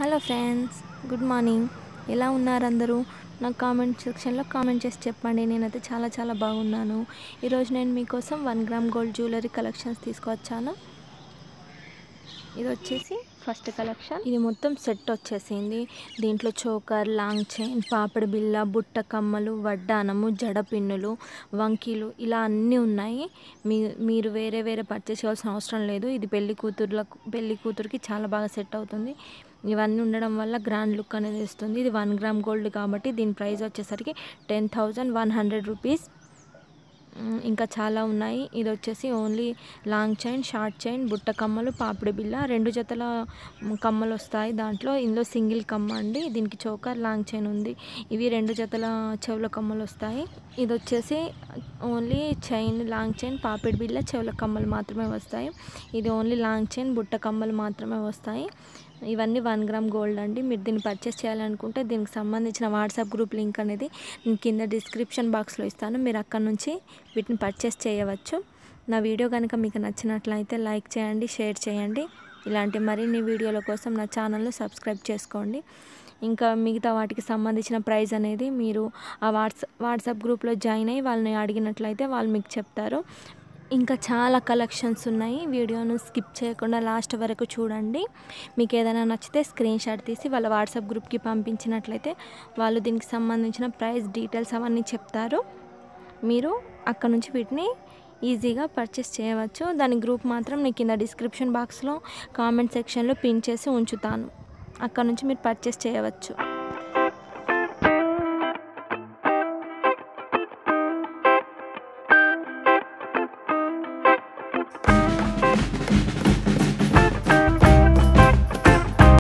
hello friends good morning ఎలా ఉన్నారు అందరూ నాకు కామెంట్ సెక్షన్లో కామెంట్ చేసి చెప్పండి నేనైతే చాలా చాలా బాగున్నాను ఈరోజు నేను మీకోసం one gram gold jewellery collections తీసుకొచ్చాను ఇది వచ్చేసి ఫస్ట్ కలెక్షన్ ఇది మొత్తం సెట్ వచ్చేసింది దీంట్లో చోకర్ లాంగ్ చైన్ పాపడి బిల్ల బుట్ట కమ్మలు వడ్డానము జడపిన్నులు వంకీలు ఇలా అన్నీ ఉన్నాయి మీ మీరు వేరే వేరే పర్చేస్ చేయాల్సిన అవసరం లేదు ఇది పెళ్లి కూతుర్లకు పెళ్లి కూతురికి చాలా బాగా సెట్ అవుతుంది ఇవన్నీ ఉండడం వల్ల గ్రాండ్ లుక్ అనేది ఇస్తుంది ఇది వన్ గ్రామ్ గోల్డ్ కాబట్టి దీని ప్రైస్ వచ్చేసరికి ten thousand one hundred rupees ఇంకా చాలా ఉన్నాయి ఇది వచ్చేసి only long chain short chain బుట్ట కమ్మలు పాపిడి బిల్ల రెండు జతల కమ్మలు వస్తాయి దాంట్లో ఇందులో సింగిల్ కమ్మ అండి దీనికి చౌకర్ లాంగ్ చైన్ ఉంది ఇవి రెండు జతల చెవుల కమ్మలు వస్తాయి ఇది వచ్చేసి ఓన్లీ చైన్ లాంగ్ చైన్ పాపిడి బిల్ల చెవుల కమ్మలు మాత్రమే వస్తాయి ఇది ఓన్లీ లాంగ్ చైన్ బుట్ట కమ్మలు మాత్రమే వస్తాయి ఇవన్నీ వన్ గ్రామ్ గోల్డ్ అండి మీరు దీన్ని పర్చేస్ చేయాలనుకుంటే దీనికి సంబంధించిన వాట్సాప్ గ్రూప్ లింక్ అనేది నేను కింద డిస్క్రిప్షన్ బాక్స్లో ఇస్తాను మీరు అక్కడ నుంచి వీటిని పర్చేస్ చేయవచ్చు నా వీడియో కనుక మీకు నచ్చినట్లయితే లైక్ చేయండి షేర్ చేయండి ఇలాంటి మరిన్ని వీడియోల కోసం నా ఛానల్ను సబ్స్క్రైబ్ చేసుకోండి ఇంకా మిగతా వాటికి సంబంధించిన ప్రైజ్ అనేది మీరు ఆ వాట్సాప్ వాట్సాప్ గ్రూప్లో జాయిన్ అయ్యి వాళ్ళని అడిగినట్లయితే వాళ్ళు మీకు చెప్తారు ఇంకా చాలా కలెక్షన్స్ ఉన్నాయి వీడియోను స్కిప్ చేయకుండా లాస్ట్ వరకు చూడండి మీకు ఏదైనా నచ్చితే స్క్రీన్ షాట్ తీసి వాళ్ళ వాట్సాప్ గ్రూప్కి పంపించినట్లయితే వాళ్ళు దీనికి సంబంధించిన ప్రైస్ డీటెయిల్స్ అవన్నీ చెప్తారు మీరు అక్కడ నుంచి వీటిని ఈజీగా పర్చేస్ చేయవచ్చు దాని గ్రూప్ మాత్రం నేను కింద డిస్క్రిప్షన్ బాక్స్లో కామెంట్ సెక్షన్లో పిన్ చేసి ఉంచుతాను అక్కడ నుంచి మీరు పర్చేస్ చేయవచ్చు